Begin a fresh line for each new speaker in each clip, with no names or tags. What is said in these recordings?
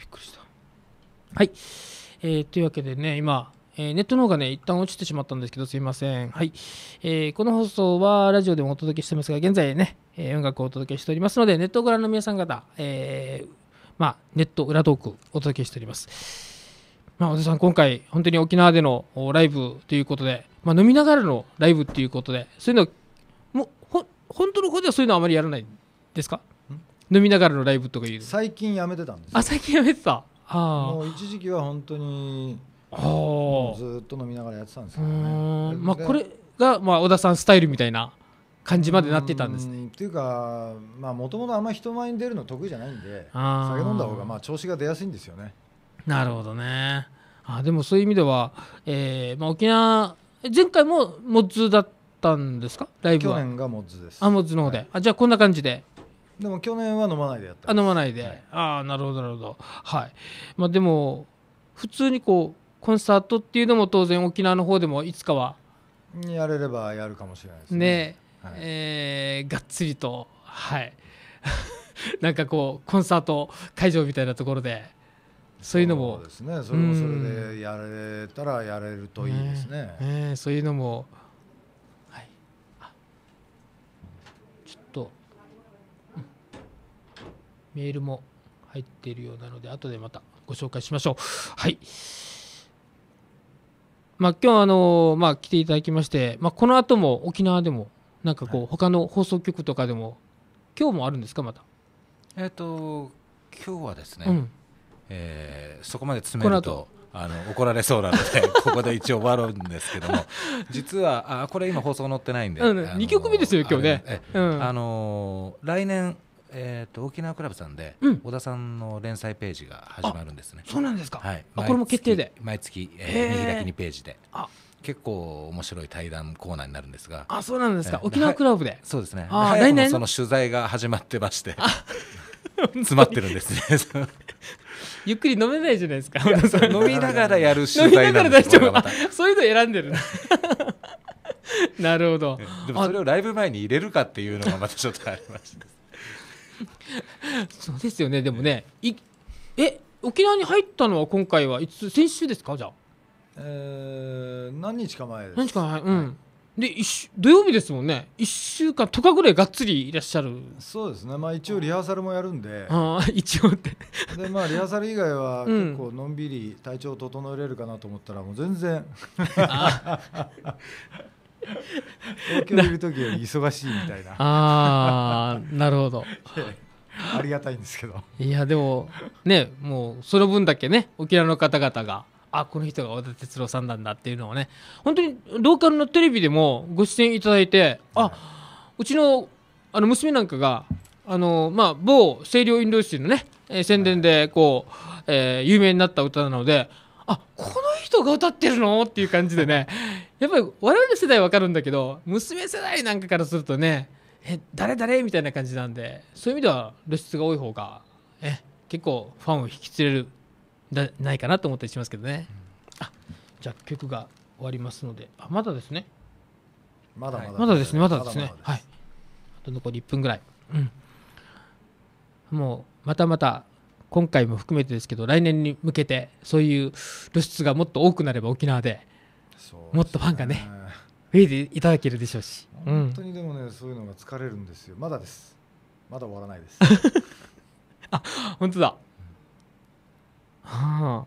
びっくりしたはい、えー、というわけでね今えネットの方がね、一旦落ちてしまったんですけど、すいません。はい。えー、この放送はラジオでもお届けしてますが、現在ね、えー、音楽をお届けしておりますので、ネットをご覧の皆さん方、えー、まあ、ネット裏トークお届けしております。まあ、小田さん、今回、本当に沖縄でのライブということで、まあ、飲みながらのライブということで、そういうの、もほ本当の方ではそういうのはあまりやらないですか飲みながらのライブとかいう最近やめてたんですあ最近やめてたあもう
一時期は本当にあずっと飲みながらやってたんですけどねまあ、これが、まあ、小田さんスタイルみたいな
感じまでなってたんです
ね。っていうかまあもともとあんまり人前に出るの得意じゃないんで酒飲んだ方がまあ調子が出やすいんですよね。
なるほどねあでもそういう意味では、えーまあ、沖縄前回もモッズだったんですかライブは去年
がモッズですあモッズの方で、はい、
あじゃあこんな感じで
でも去年は飲まないでやっ
たあ飲まないで、はい、ああなるほどなるほどはいまあでも普通にこうコンサートっていうのも当然沖縄の方でもいつかは
やれればやるかもしれないですねね、
はい、えー、がっつりとはい なんかこうコンサート会場みたいなところでそういうのもそうですねそれもそれ
でやれたらやれるといいですねう
ん、ねそういうのもメールも入っているようなので後でまたご紹介しましょうはいまあ今日あのまあ来ていただきまして、まあ、この後も沖縄でもなんかこう、はい、他の放送局とかでも今日もあるんですかま
たえっ、ー、と今日はですね、うん、えー、そこまで詰めるとあの怒られそうなので ここで一応終わるんですけども実はあこれ今放送載ってないんで、うん、2曲目ですよ今日ね、うん、あの来年えーと、沖縄クラブさんで、うん、小田さんの連載ページが始まるんですね。そうなんですか、はい、あこれも決定で毎月、えー、見開き2ページであ結構面白い対談コーナーになるんですがあそうなんですか、えー、沖縄クラブで、そうですねあ来年その取材が始まってまして詰まってるんですね
ゆっくり飲めないじゃないですか飲みながらやる取材なんですそういうの選んでる なるほどでもそれを
ライブ前に入れるかっていうのがまたちょっとありました
そうですよねでもねいえ沖縄に入ったのは今回はいつ先週ですかじゃあ
えー、何日か前です何日か前うん、
で一土曜日ですもんね1週間とかぐらいがっつりいらっしゃる
そうですねまあ一応リハーサルもやるんでああ 一応ってでまあリハーサル以外は結構のんびり体調を整えれるかなと思ったらもう全然東京いる時より忙しいみたいな あ
あなるほど
ありがたいんですけど
いやでもねもうその分だけね沖縄の方々があこの人が小田哲郎さんなんだっていうのをね本当にローカルのテレビでもご出演いただいてあうちのあの娘なんかがあの、まあ、某清涼飲料水のね、え宣伝でこう、え有名になった歌なのであこの人が歌ってるのっていう感じでねやっぱり我々世代わかるんだけど娘世代なんかからするとねえ誰誰みたいな感じなんでそういう意味では露出が多い方がえ結構ファンを引き連れるだないかなと思ったりしますけどね、うん、あじゃあ曲が終わりますのであまだですね
まだまだ、まだですねまだですね
はいあと残り1分ぐらい、うん、もうまたまた今回も含めてですけど来年に向けてそういう露出がもっと多くなれば沖縄で、ね、
もっとファンがね
増えていただけるでしょうし本当
にでもね、そういうのが疲れるんですよまだですまだ終わらないです
あ本当だ、は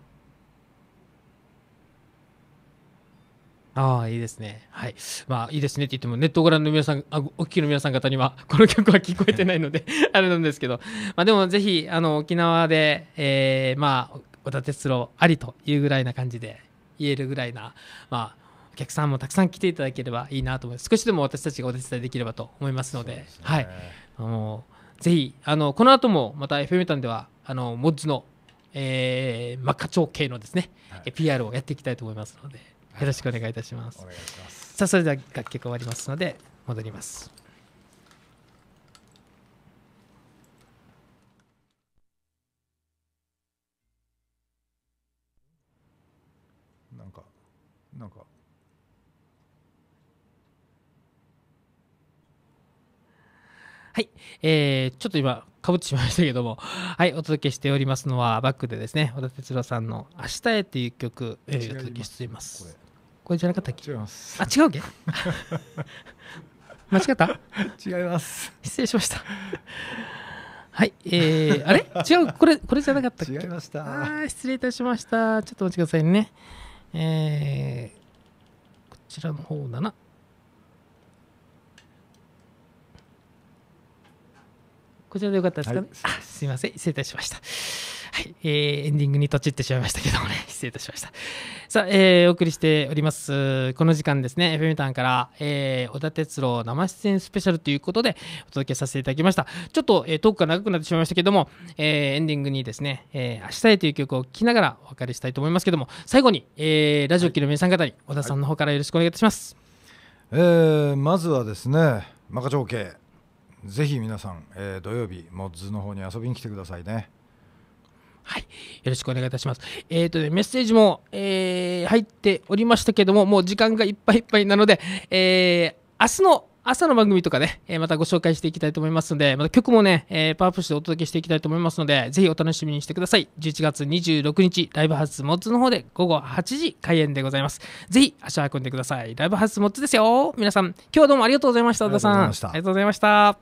あ。ああ、いいですね。はい。まあ、いいですねって言っても、ネットをご覧の皆さん、あお聞きの皆さん方には、この曲は聞こえてないので あれなんですけど、まあ、でも、ぜひ、あの、沖縄で、えー、まあ、田哲郎ありというぐらいな感じで、言えるぐらいな、まあ、お客さんもたくさん来ていただければいいなと思います少しでも私たちがお手伝いできればと思いますので、ね、はいあのぜひあのこの後もまた FM メタンではあのモッズの、えー、真っ赤長系のですね、はい、PR をやっていきたいと思いますのでよろしくお願いいたします。はい、ますさあそれでは楽曲終わりますので戻ります。
なんかなんか
はい。えー、ちょっと今、かぶってしまいましたけども、はい、お届けしておりますのは、バックでですね、小田哲郎さんの明日へっていう曲、えー、お届けしています。これこれじゃなかったっけ違います。あ、違うけ 間違った違います。失礼しました。はい、えー、あれ違う、これ、これじゃなかったっけ違いました。あ失礼いたしました。ちょっとお待ちくださいね。えー、こちらの方だな。こちらでよかったですかね、はい、あすみません失礼いたしましたはい、えー、エンディングにとちってしまいましたけどもね、失礼いたしました。さあ、えー、お送りしております。この時間ですね、FM タンから、えー、小田哲郎生出演スペシャルということで、お届けさせていただきました。ちょっと、えー、トークが長くなってしまいましたけども、えー、エンディングにですね、えー、明日へという曲を聴きながらお別れしたいと思
いますけども、最後に、えー、ラジオ機の皆さん方に、小田さんの方からよろしくお願いいたします。はい、えー、まずはですね、マカチョぜひ皆さん、えー、土曜日モッズの方に遊びに来てくださいねはいよろしくお願いいたしますえっ、ー、と、ね、メ
ッセージも、えー、入っておりましたけどももう時間がいっぱいいっぱいなので、えー、明日の朝の番組とかね、えまたご紹介していきたいと思いますので、また曲もね、えパワープップしてお届けしていきたいと思いますので、ぜひお楽しみにしてください。11月26日、ライブハウスモッツの方で午後8時開演でございます。ぜひ足を運んでください。ライブハウスモッツですよ。皆さん、今日はどうもありがとうございました。小田さん。ありがとうございました。